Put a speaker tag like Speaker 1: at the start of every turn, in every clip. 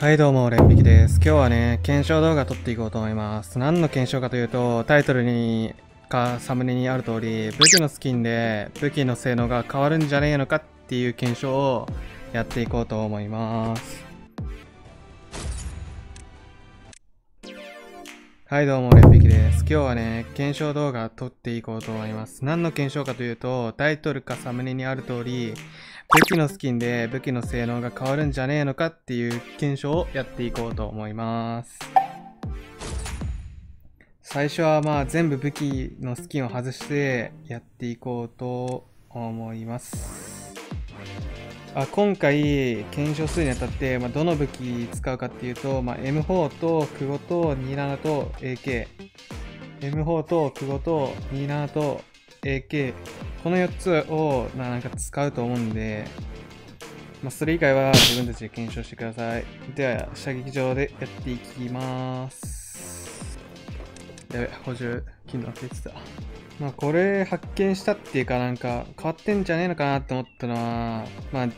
Speaker 1: はいどうも、レンぴキです。今日はね、検証動画撮っていこうと思います。何の検証かというと、タイトルにかサムネにある通り、武器のスキンで武器の性能が変わるんじゃねえのかっていう検証をやっていこうと思います。はいどうも、レンぴキです。今日はね、検証動画撮っていこうと思います。何の検証かというと、タイトルかサムネにある通り、武器のスキンで武器の性能が変わるんじゃねえのかっていう検証をやっていこうと思います最初はまあ全部武器のスキンを外してやっていこうと思いますあ今回検証するにあたって、まあ、どの武器使うかっていうと、まあ、M4 と久保と27と AK M4 と久保と27と AK この4つを、なんか使うと思うんで、まあ、それ以外は自分たちで検証してください。では、射撃場でやっていきます。やべ、補充、金のけてた。まあ、これ発見したっていうかなんか変わってんじゃねえのかなって思ったのは、まあ、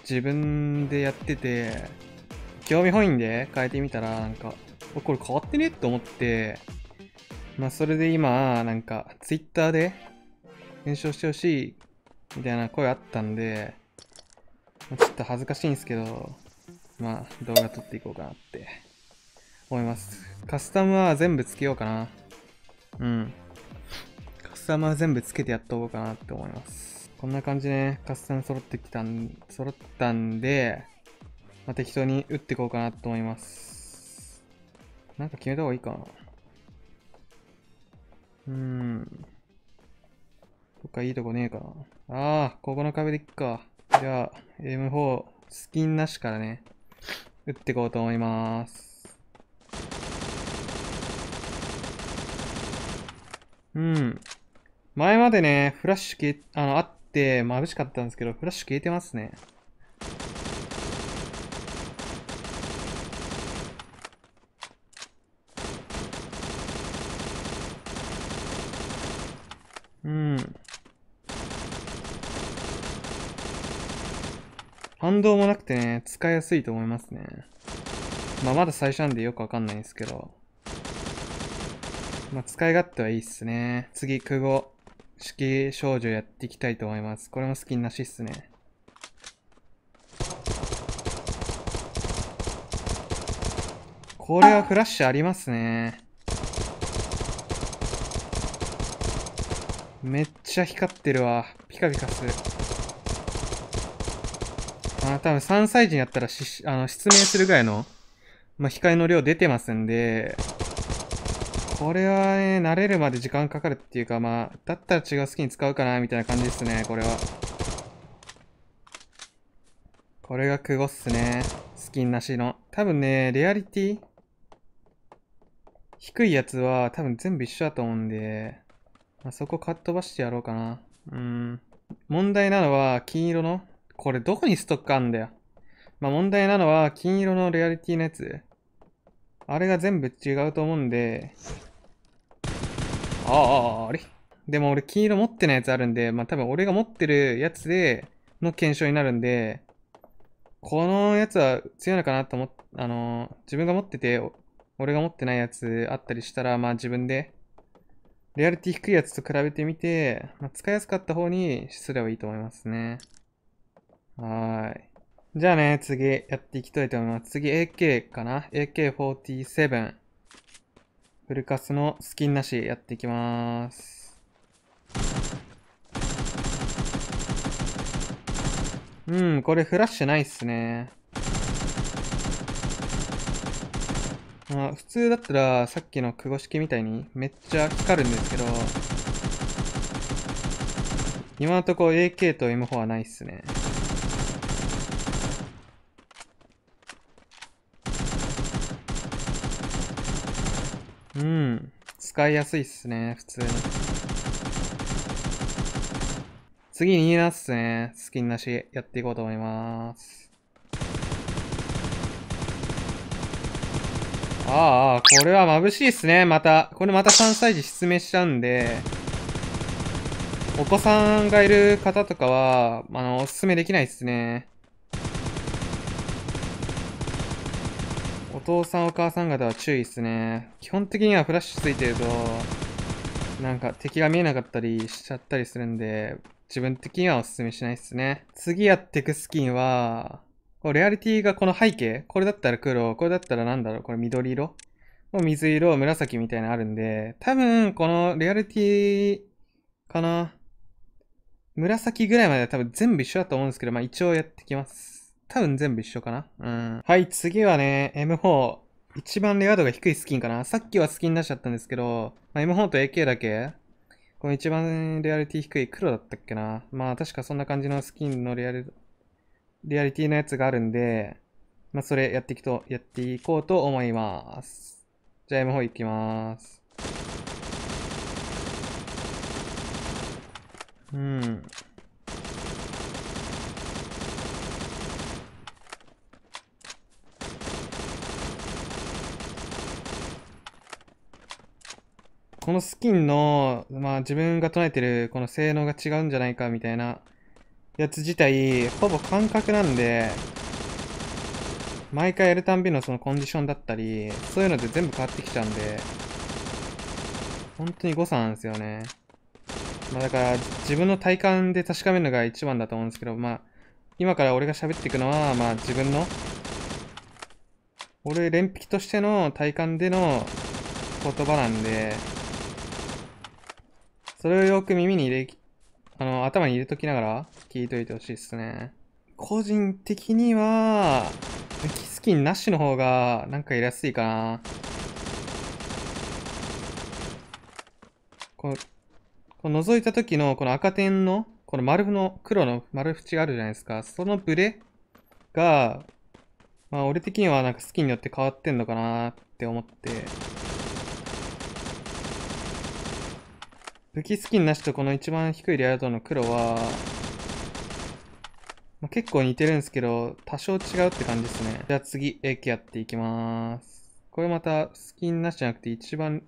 Speaker 1: 自分でやってて、興味本位で変えてみたら、なんか、これ変わってねって思って、まあ、それで今、なんか、ツイッターで検証してほしいみたいな声あったんで、ちょっと恥ずかしいんですけど、まあ動画撮っていこうかなって思います。カスタムは全部つけようかな。うん。カスタムは全部つけてやっとこうかなって思います。こんな感じね、カスタム揃ってきたん、揃ったんで、まあ、適当に打っていこうかなと思います。なんか決めた方がいいかな。うーん。っいいとこねえかな。ああ、ここの壁でいっか。じゃあ、M4、スキンなしからね、撃っていこうと思います。うん。前までね、フラッシュ消え、あの、あって眩しかったんですけど、フラッシュ消えてますね。反動もなくてね、使いやすいと思いますね。まあ、まだ最初なんでよくわかんないんですけど。まあ、使い勝手はいいっすね。次、久保、式少女やっていきたいと思います。これも好きなしっすね。これはフラッシュありますね。めっちゃ光ってるわ。ピカピカする。まあ多分3歳児にやったらし、あの、失明するぐらいの、まあ、光の量出てますんで、これはね、慣れるまで時間かかるっていうか、まあ、だったら違う好きに使うかな、みたいな感じですね、これは。これがクゴっすね。スキンなしの。多分ね、レアリティ低いやつは多分全部一緒だと思うんで、まあ、そこかっ飛ばしてやろうかな。うん。問題なのは、金色のこれどこにストックあんだよ。まあ、問題なのは、金色のレアリティのやつ。あれが全部違うと思うんで。ああ、あれでも俺金色持ってないやつあるんで、まあ、多分俺が持ってるやつでの検証になるんで、このやつは強いのかなと思っ、あのー、自分が持ってて、俺が持ってないやつあったりしたら、まあ自分で、レアリティ低いやつと比べてみて、まあ、使いやすかった方にすればいいと思いますね。はい。じゃあね、次やっていきたいと思います。次 AK かな ?AK47。フルカスのスキンなしやっていきまーす。うん、これフラッシュないっすね。まあ、普通だったらさっきの久保式みたいにめっちゃ光るんですけど、今のところ AK と M4 はないっすね。うん。使いやすいっすね、普通に。次にいいなっすね。スキンなしやっていこうと思います。ああ、これは眩しいっすね、また。これまた3歳児失明しちゃうんで、お子さんがいる方とかは、あの、おすすめできないっすね。父さんお母さん方は注意っすね。基本的にはフラッシュついてると、なんか敵が見えなかったりしちゃったりするんで、自分的にはおすすめしないっすね。次やってくスキンは、こレアリティがこの背景これだったら黒、これだったらなんだろう、これ緑色もう水色、紫みたいなのあるんで、多分このレアリティかな紫ぐらいまでは多分全部一緒だと思うんですけど、まあ一応やってきます。多分全部一緒かな。うん。はい、次はね、M4。一番レア度が低いスキンかな。さっきはスキン出しちゃったんですけど、まあ、M4 と AK だけこの一番レアリティ低い黒だったっけな。まあ確かそんな感じのスキンのレアリ、レアリティのやつがあるんで、まあそれやっていくと、やっていこうと思います。じゃあ M4 いきまーす。うん。このスキンの、まあ自分が唱えてるこの性能が違うんじゃないかみたいなやつ自体、ほぼ感覚なんで、毎回やるたんびのそのコンディションだったり、そういうので全部変わってきちゃうんで、本当に誤差なんですよね。まあだから、自分の体感で確かめるのが一番だと思うんですけど、まあ、今から俺が喋っていくのは、まあ自分の、俺、連匹としての体感での言葉なんで、それをよく耳に入れ、あの、頭に入れときながら聞いといてほしいっすね。個人的には、キスキンなしの方がなんか入れやすいかな。この、こ覗いた時のこの赤点の、この丸の黒の丸縁があるじゃないですか。そのブレが、まあ俺的にはなんかスキンによって変わってんのかなって思って。武器スキンなしとこの一番低いレア度の黒は、まあ、結構似てるんですけど、多少違うって感じですね。じゃあ次、AK やっていきまーす。これまたスキンなしじゃなくて一番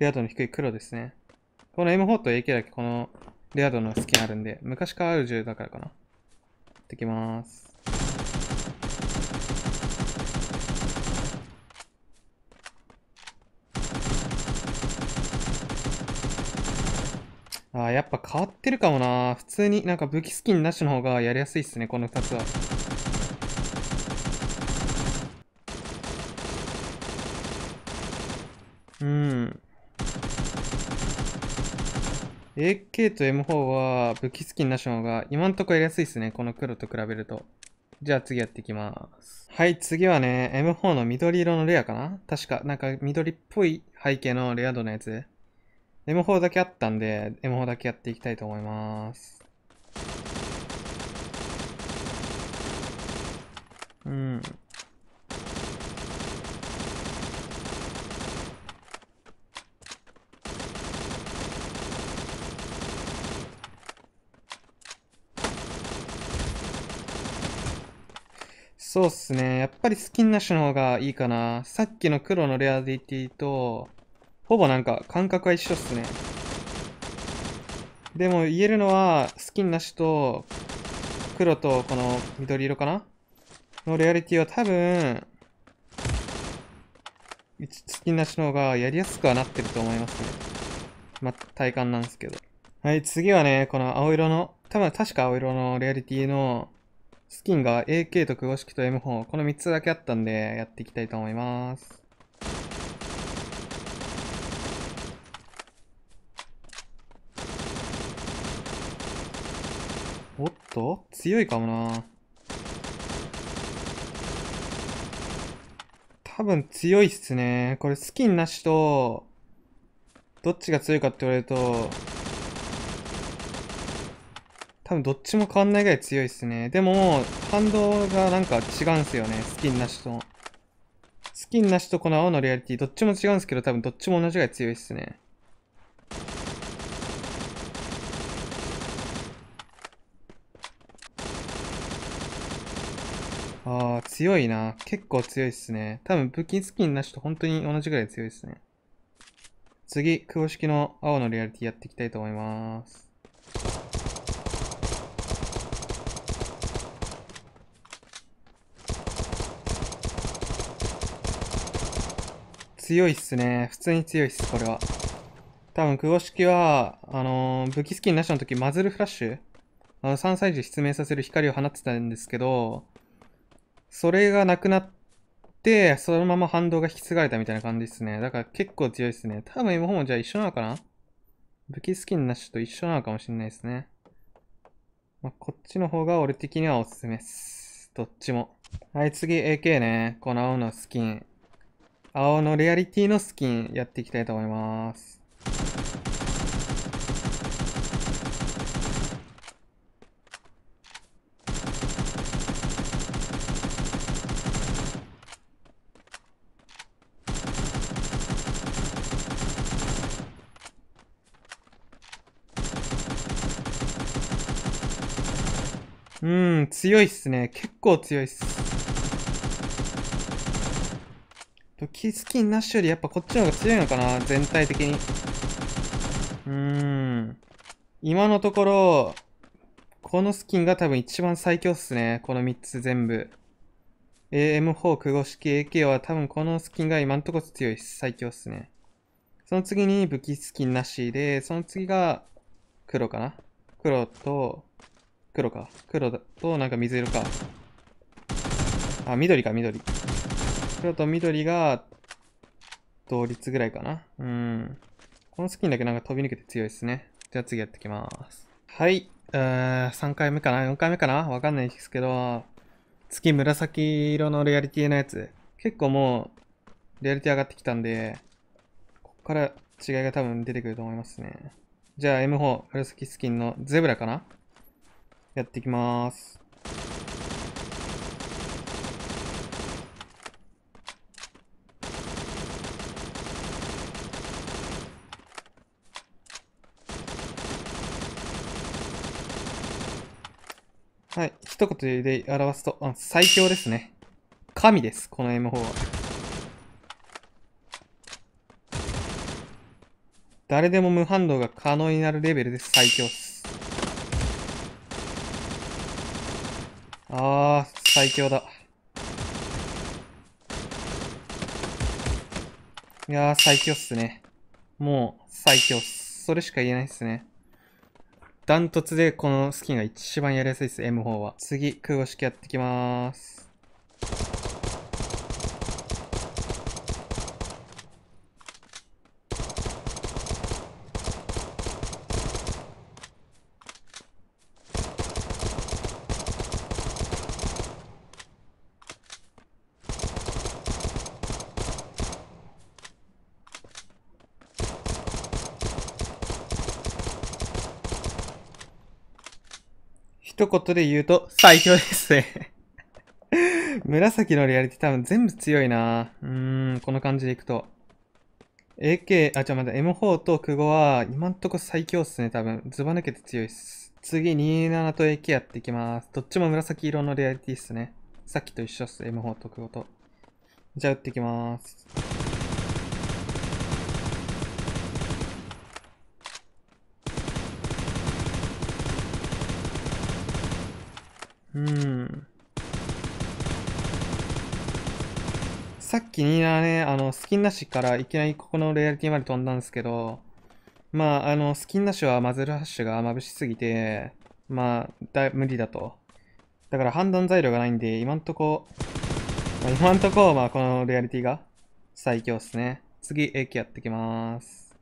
Speaker 1: レア度の低い黒ですね。この M4 と AK だけこのレア度のスキンあるんで、昔からある銃だからかな。やってきまーす。あやっぱ変わってるかもな普通になんか武器スキンなしの方がやりやすいっすね、この2つは。うん。AK と M4 は武器スキンなしの方が今んとこやりやすいっすね、この黒と比べると。じゃあ次やっていきます。はい、次はね、M4 の緑色のレアかな確か、なんか緑っぽい背景のレア度のやつ。M4 だけあったんで、M4 だけやっていきたいと思います。うん。そうっすね。やっぱりスキンなしの方がいいかな。さっきの黒のレアディティと、ほぼなんか感覚は一緒っすね。でも言えるのは、スキンなしと、黒とこの緑色かなのレアリティは多分、スキンなしの方がやりやすくはなってると思いますね。まあ、体感なんですけど。はい、次はね、この青色の、多分確か青色のレアリティのスキンが AK と黒式と M 4この3つだけあったんでやっていきたいと思います。おっと強いかもな多分強いっすね。これスキンなしと、どっちが強いかって言われると、多分どっちも変わんないぐらい強いっすね。でも、反動がなんか違うんすよね。スキンなしと。スキンなしとこの青のリアリティ、どっちも違うんすけど、多分どっちも同じぐらい強いっすね。ああ、強いな。結構強いっすね。多分、武器スキンなしと本当に同じぐらい強いっすね。次、空式の青のリアリティやっていきたいと思います。強いっすね。普通に強いっす、これは。多分、空式は、あのー、武器スキンなしの時、マズルフラッシュあの、3歳児失明させる光を放ってたんですけど、それがなくなって、そのまま反動が引き継がれたみたいな感じですね。だから結構強いですね。多分今ほもじゃあ一緒なのかな武器スキンなしと一緒なのかもしれないですね。まあ、こっちの方が俺的にはおすすめです。どっちも。はい、次 AK ね。この青のスキン。青のレアリティのスキンやっていきたいと思います。強いっすね。結構強いっす。武器スキンなしよりやっぱこっちの方が強いのかな全体的に。うーん。今のところ、このスキンが多分一番最強っすね。この3つ全部。AM4、久保式、AK は多分このスキンが今んとこ強いっす。最強っすね。その次に武器スキンなしで、その次が黒かな黒と、黒か。黒だとなんか水色か。あ、緑か、緑。黒と緑が、同率ぐらいかな。うん。このスキンだけなんか飛び抜けて強いですね。じゃあ次やっていきます。はい。えー、3回目かな ?4 回目かなわかんないですけど、月紫色のレアリティのやつ。結構もう、レアリティ上がってきたんで、こっから違いが多分出てくると思いますね。じゃあ M4、紫スキンのゼブラかなやってきます。はい。一言で表すと、あ最強ですね。神です、この M4 は。誰でも無反動が可能になるレベルで最強っす。ああ最強だ。いやー、最強っすね。もう、最強っす。それしか言えないっすね。ダントツでこのスキンが一番やりやすいです、M4 は。次、空母式やってきまーす。一言で言うと、最強ですね 紫のリアリティ多分全部強いなうーん、この感じでいくと。AK、あ、じゃ待まだ M4 と久保は、今んとこ最強っすね、多分。ずば抜けて強いっす。次、27と AK やっていきます。どっちも紫色のリアリティっすね。さっきと一緒っす、M4 と久保と。じゃあ、打っていきます。うん。さっきニーナね、あの、スキンなしからいきなりここのレアリティまで飛んだんですけど、まあ、あの、スキンなしはマズルハッシュが眩しすぎて、まあ、だ無理だと。だから判断材料がないんで、今んとこ、まあ、今んとこ、まあ、このレアリティが最強っすね。次、駅やってきまーす。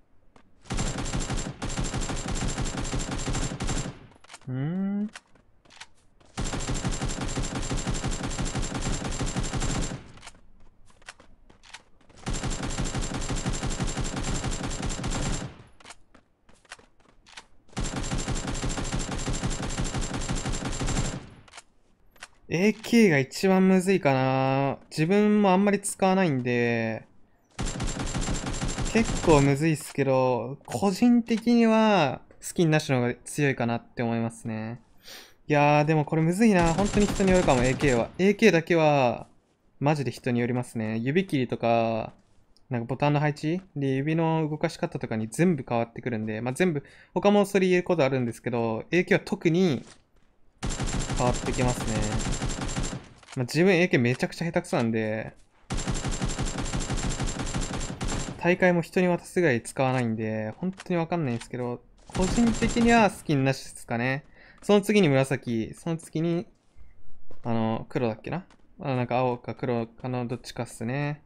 Speaker 1: うーん。AK が一番むずいかな自分もあんまり使わないんで、結構むずいっすけど、個人的にはスキンなしの方が強いかなって思いますね。いやーでもこれむずいな本当に人によるかも AK は。AK だけは、マジで人によりますね。指切りとか、なんかボタンの配置で、指の動かし方とかに全部変わってくるんで、まあ、全部、他もそれ言えることあるんですけど、AK は特に変わってきますね。まあ、自分 AK めちゃくちゃ下手くそなんで、大会も人に渡すぐらい使わないんで、本当にわかんないんですけど、個人的にはスキンなしですかね。その次に紫、その次に、あの、黒だっけなあなんか青か黒かのどっちかっすね。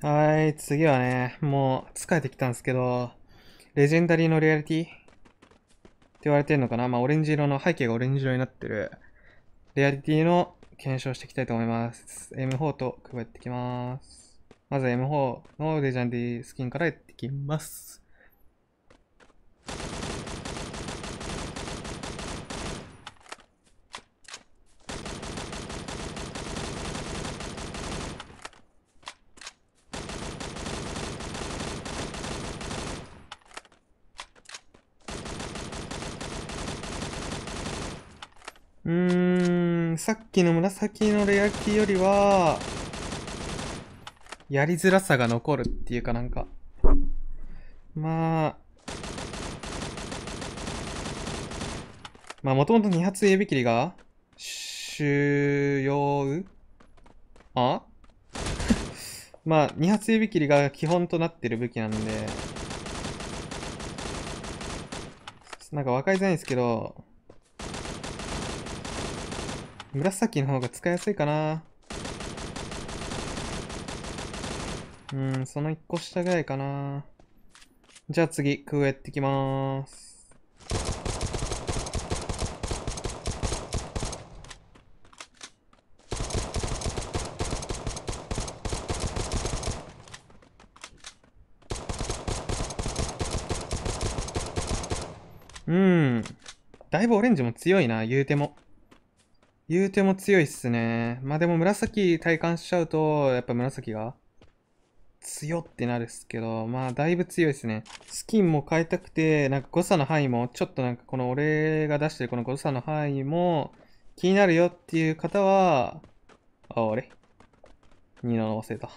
Speaker 1: はい、次はね、もう疲れてきたんですけど、レジェンダリーのリアリティって言われてるのかなまあ、オレンジ色の、背景がオレンジ色になってる、レアリティの検証していきたいと思います。M4 と配ってきます。まず M4 のレジャンディスキンからやっていきます。ーん、さっきの紫のレアキーよりは、やりづらさが残るっていうかなんか。まあ、まあもともと2発エビキリが、主要あ まあ2発エビりが基本となってる武器なんで、なんか分かりづらいんですけど、紫の方が使いやすいかな。うん、その1個下ぐらいかな。じゃあ次、空をやってきまーす。うん。だいぶオレンジも強いな、言うても。言うても強いっすね。まあでも紫体感しちゃうと、やっぱ紫が強ってなるっすけど、まあだいぶ強いっすね。スキンも変えたくて、なんか誤差の範囲も、ちょっとなんかこの俺が出してるこの誤差の範囲も気になるよっていう方は、あ、あれニノの忘れた。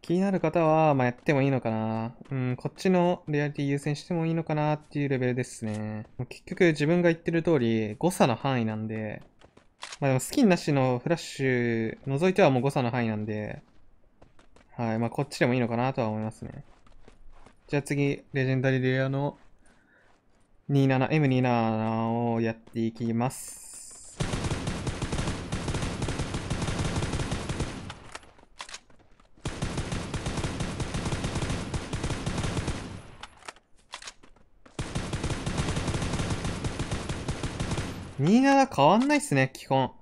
Speaker 1: 気になる方は、まあ、やってもいいのかな。うん、こっちのレアリティ優先してもいいのかなっていうレベルですね。結局自分が言ってる通り、誤差の範囲なんで、まあでもスキンなしのフラッシュ除いてはもう誤差の範囲なんで、はい。まあこっちでもいいのかなとは思いますね。じゃあ次、レジェンダリーレアの 27M27 をやっていきます。27変わんないっすね、基本。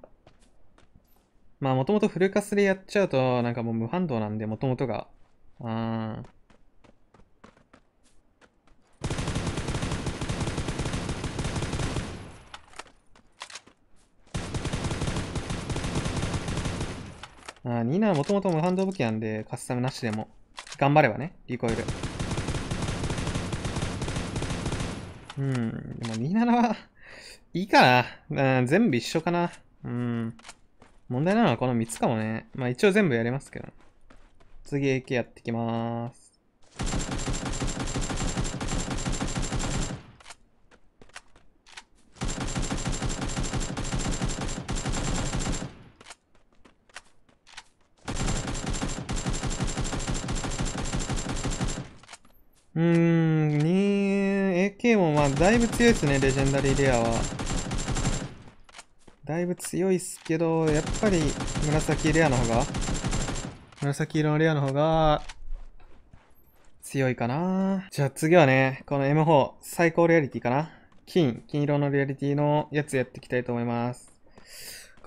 Speaker 1: まあ、もともとフルカスでやっちゃうと、なんかもう無反動なんで、もともとが。うん。あニーナはもともと無反動武器なんで、カスタムなしでも。頑張ればね、リコイル。うん、でも27はいいかな。うん、全部一緒かな。うん。問題なのはこの3つかもね。まあ一応全部やりますけど。次 AK やってきまーす。うーん、2、AK もまあだいぶ強いですね、レジェンダリーレアは。だいぶ強いっすけど、やっぱり紫レアの方が、紫色のレアの方が、強いかなじゃあ次はね、この M4 最高レアリティかな金、金色のレアリティのやつやっていきたいと思います。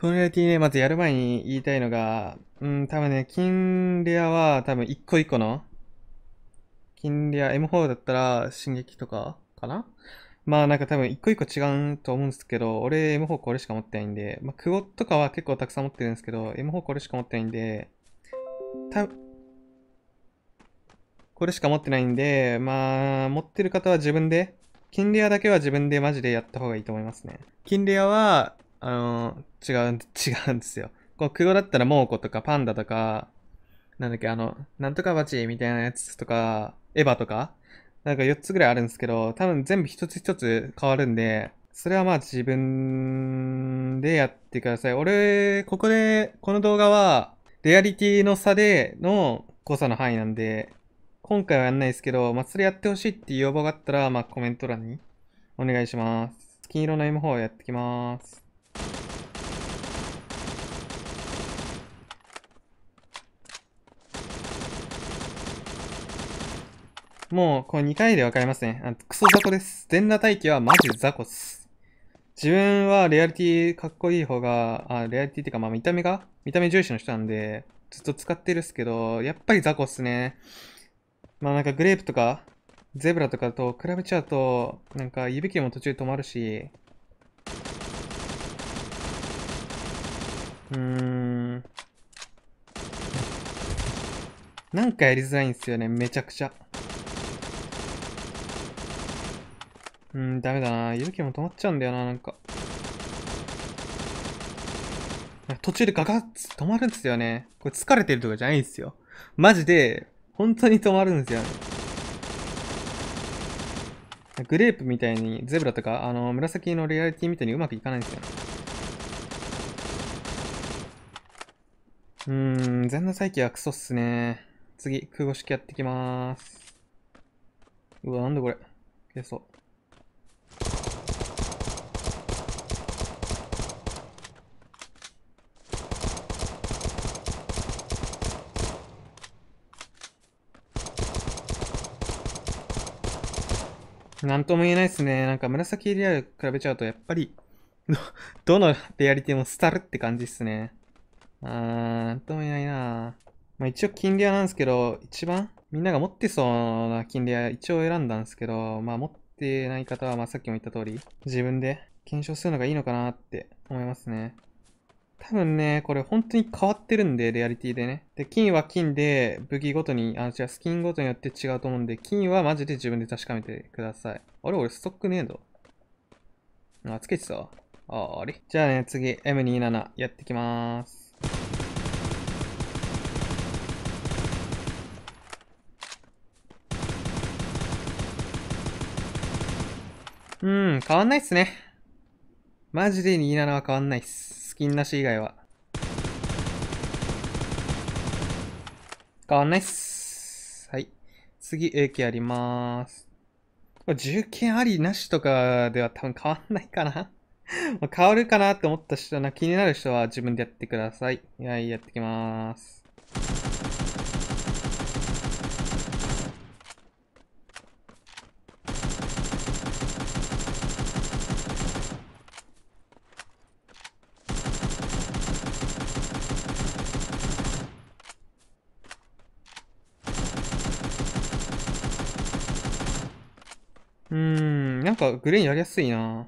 Speaker 1: このレアリティね、まずやる前に言いたいのが、うん、多分ね、金レアは多分一個一個の、金レア、M4 だったら進撃とかかなまあなんか多分一個一個違うと思うんですけど、俺 M 4これしか持ってないんで、まあクオとかは結構たくさん持ってるんですけど、M 4これしか持ってないんで、たこれしか持ってないんで、まあ持ってる方は自分で、金レアだけは自分でマジでやった方がいいと思いますね。金レアは、あの違う、違うんですよ。こう、黒だったらモーコとかパンダとか、なんだっけ、あの、なんとかバチみたいなやつとか、エヴァとか、なんか4つぐらいあるんですけど、多分全部一つ一つ変わるんで、それはまあ自分でやってください。俺、ここで、この動画は、レアリティの差での誤差の範囲なんで、今回はやんないですけど、まあ、それやってほしいっていう要望があったら、まあ、コメント欄にお願いします。金色の M4 をやってきます。もう、この2回でわかりますね。あのクソ雑魚です。全裸待機はマジ雑魚っす。自分はレアリティかっこいい方が、あ、レアリティっていうか、まあ見た目が、見た目重視の人なんで、ずっと使ってるっすけど、やっぱり雑魚っすね。まあなんかグレープとか、ゼブラとかと比べちゃうと、なんか、指切りも途中止まるし、うーん。なんかやりづらいんですよね、めちゃくちゃ。うん、ダメだな。勇気も止まっちゃうんだよな、なんか。途中でガガッツ止まるんですよね。これ疲れてるとかじゃないんですよ。マジで、本当に止まるんですよ、ね。グレープみたいに、ゼブラとか、あの、紫のリアリティみたいにうまくいかないんですよ、ね。うーん、全裸再起はクソっすね。次、空母式やってきまーす。うわ、なんだこれ。消そう。なんとも言えないですね。なんか紫リアル比べちゃうと、やっぱり、どのリアリティもスタルって感じっすね。あー、なんとも言えないなまあ一応金レアなんですけど、一番みんなが持ってそうな金レア一応選んだんですけど、まあ持ってない方は、まあさっきも言った通り、自分で検証するのがいいのかなって思いますね。多分ね、これ本当に変わってるんで、レアリティでね。で、金は金で、武器ごとに、あ、違う、スキンごとによって違うと思うんで、金はマジで自分で確かめてください。あれ俺ストックねえぞ。あ、つけてたああれじゃあね、次、M27 やってきまーす。うん、変わんないっすね。マジで27は変わんないっす。キンなし以外は。変わんないっす。はい。次、A 機ありまーす。これありなしとかでは多分変わんないかな。変わるかなって思った人な、気になる人は自分でやってください。はい、やってきまーす。かグレーンやりやすいな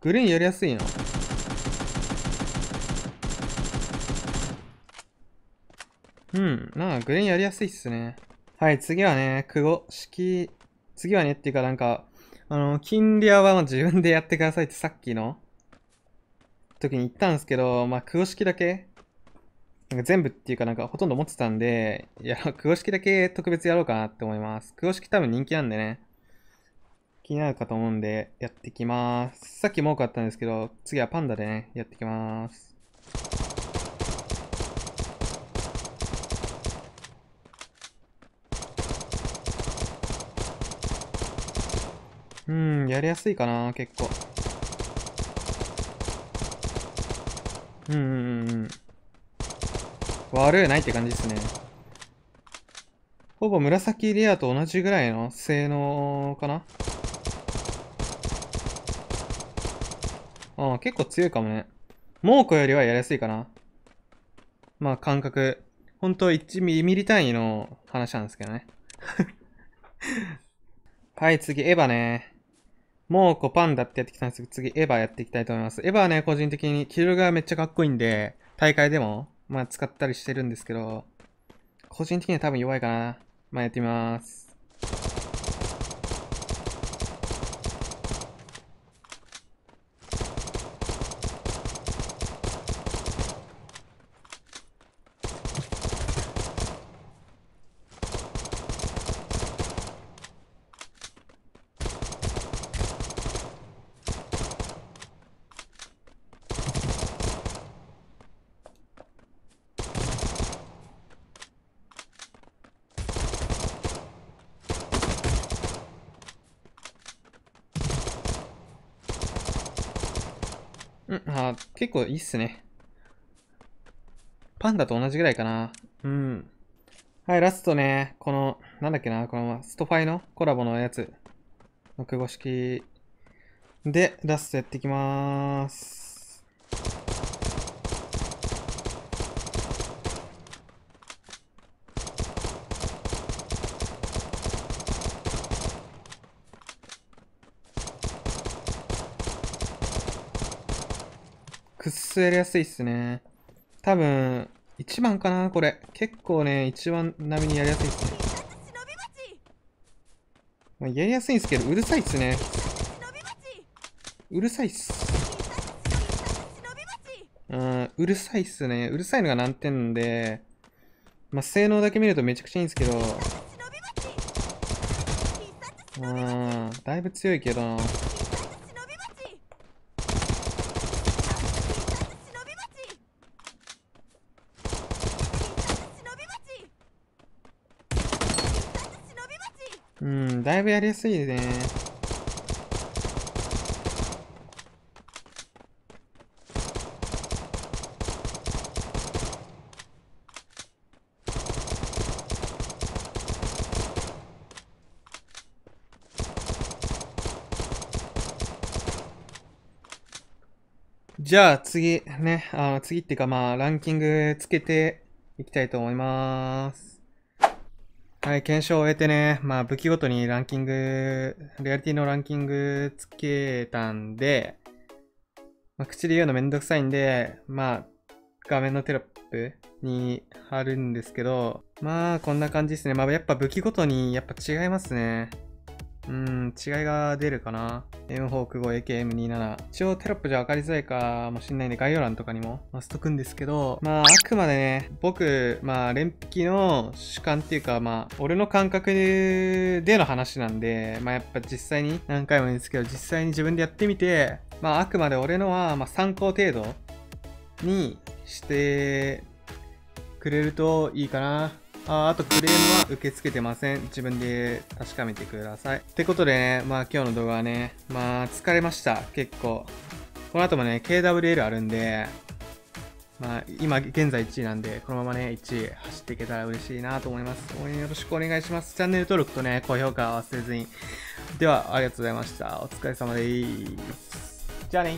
Speaker 1: グレーンやりやすいな。うん。なんかグレーンやりやすいっすね。はい、次はね、保式、次はねっていうかなんか、あの、金利屋は自分でやってくださいってさっきの時に言ったんですけど、まあ、保式だけなんか全部っていうかなんかほとんど持ってたんで、いや、クオ式だけ特別やろうかなって思います。クオ式多分人気なんでね、気になるかと思うんで、やってきます。さっきも多かったんですけど、次はパンダでね、やってきます。うん、やりやすいかな、結構。うんうんうん。悪いないって感じですね。ほぼ紫レアと同じぐらいの性能かなああ、結構強いかもね。猛虎よりはやりやすいかな。まあ感覚。ほんと1ミリミリ単位の話なんですけどね。はい、次、エヴァね。猛虎パンダってやってきたんですけど、次、エヴァやっていきたいと思います。エヴァはね、個人的に、キルがめっちゃかっこいいんで、大会でもまあ使ったりしてるんですけど、個人的には多分弱いかな。まあやってみます。構いいっすね。パンダと同じぐらいかな。うん。はい、ラストね、この、なんだっけな、このストファイのコラボのやつ。の5式で、ラストやっていきまーす。やりやすいっすね。多分、1番かなこれ。結構ね、1番並みにやりやすいっすね。まあ、やりやすいんですけど、うるさいっすね。うるさいっす。うん、うるさいっすね。うるさいのが難点なんで、まあ、性能だけ見るとめちゃくちゃいいんですけど、うん、だいぶ強いけどな。だいぶやりやすいね。じゃあ次ね、あ次っていうかまあランキングつけていきたいと思います。はい、検証を終えてね、まあ武器ごとにランキング、リアリティのランキングつけたんで、まあ、口で言うのめんどくさいんで、まあ画面のテロップに貼るんですけど、まあこんな感じですね。まあやっぱ武器ごとにやっぱ違いますね。うん、違いが出るかな。m 4ク5 AKM27。一応テロップじゃ分かりづらいかもしんないんで概要欄とかにも載せとくんですけど、まあ、あくまでね、僕、まあ、連匹の主観っていうか、まあ、俺の感覚での話なんで、まあ、やっぱ実際に何回も言うんですけど、実際に自分でやってみて、まあ、あくまで俺のは、まあ、参考程度にしてくれるといいかな。ああとクレームは受け付けてません。自分で確かめてください。ってことでね、まあ今日の動画はね、まあ疲れました。結構。この後もね、KWL あるんで、まあ今現在1位なんで、このままね、1位走っていけたら嬉しいなと思います。応援よろしくお願いします。チャンネル登録とね、高評価忘れずに。では、ありがとうございました。お疲れ様です。じゃあね。